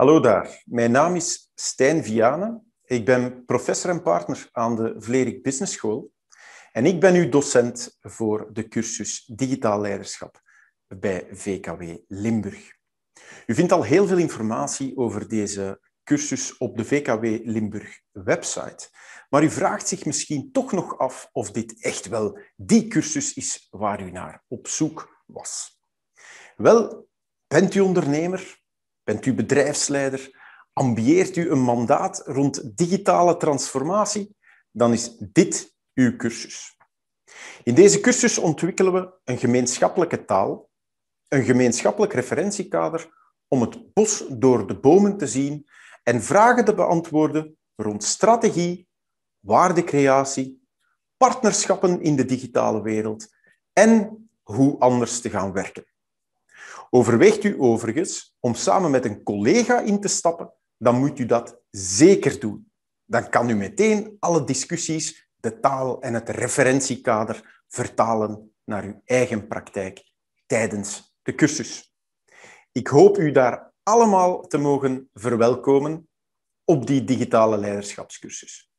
Hallo daar, mijn naam is Stijn Vianen. Ik ben professor en partner aan de Vlerik Business School. En ik ben uw docent voor de cursus Digitaal Leiderschap bij VKW Limburg. U vindt al heel veel informatie over deze cursus op de VKW Limburg website. Maar u vraagt zich misschien toch nog af of dit echt wel die cursus is waar u naar op zoek was. Wel, bent u ondernemer? Bent u bedrijfsleider? Ambieert u een mandaat rond digitale transformatie? Dan is dit uw cursus. In deze cursus ontwikkelen we een gemeenschappelijke taal, een gemeenschappelijk referentiekader om het bos door de bomen te zien en vragen te beantwoorden rond strategie, waardecreatie, partnerschappen in de digitale wereld en hoe anders te gaan werken. Overweegt u overigens om samen met een collega in te stappen, dan moet u dat zeker doen. Dan kan u meteen alle discussies, de taal en het referentiekader vertalen naar uw eigen praktijk tijdens de cursus. Ik hoop u daar allemaal te mogen verwelkomen op die digitale leiderschapscursus.